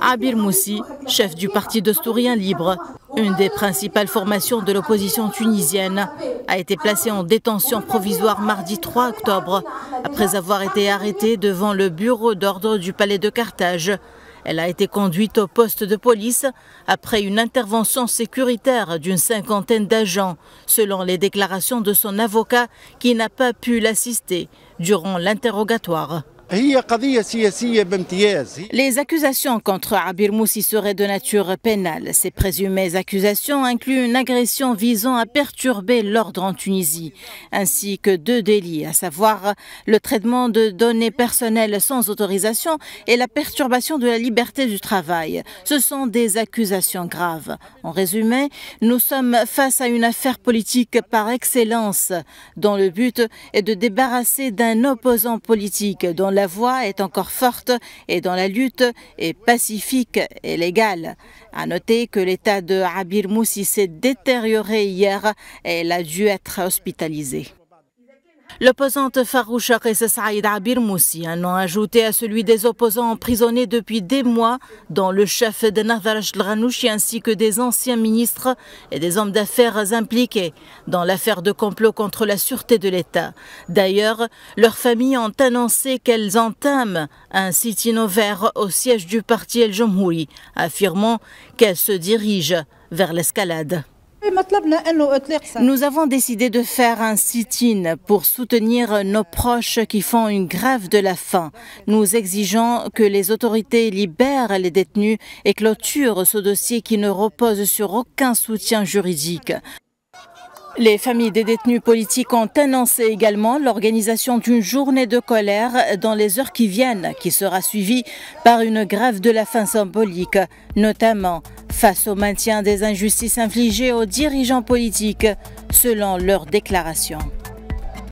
Abir Moussi, chef du Parti d'Astourien libre, une des principales formations de l'opposition tunisienne, a été placé en détention provisoire mardi 3 octobre, après avoir été arrêté devant le bureau d'ordre du palais de Carthage. Elle a été conduite au poste de police après une intervention sécuritaire d'une cinquantaine d'agents, selon les déclarations de son avocat qui n'a pas pu l'assister durant l'interrogatoire. Les accusations contre Abir Moussi seraient de nature pénale. Ces présumées accusations incluent une agression visant à perturber l'ordre en Tunisie, ainsi que deux délits, à savoir le traitement de données personnelles sans autorisation et la perturbation de la liberté du travail. Ce sont des accusations graves. En résumé, nous sommes face à une affaire politique par excellence, dont le but est de débarrasser d'un opposant politique dont la voix est encore forte et dans la lutte est pacifique et légale. À noter que l'état de Abir Moussi s'est détérioré hier et elle a dû être hospitalisée. L'opposante farouche et Saïd Abir Moussi, un nom ajouté à celui des opposants emprisonnés depuis des mois, dont le chef de Navarash dranouchi ainsi que des anciens ministres et des hommes d'affaires impliqués dans l'affaire de complot contre la sûreté de l'État. D'ailleurs, leurs familles ont annoncé qu'elles entament un sit-in au siège du parti El Jomhouri, affirmant qu'elles se dirigent vers l'escalade. Nous avons décidé de faire un sit-in pour soutenir nos proches qui font une grève de la faim. Nous exigeons que les autorités libèrent les détenus et clôturent ce dossier qui ne repose sur aucun soutien juridique. Les familles des détenus politiques ont annoncé également l'organisation d'une journée de colère dans les heures qui viennent, qui sera suivie par une grève de la faim symbolique, notamment face au maintien des injustices infligées aux dirigeants politiques, selon leurs déclarations.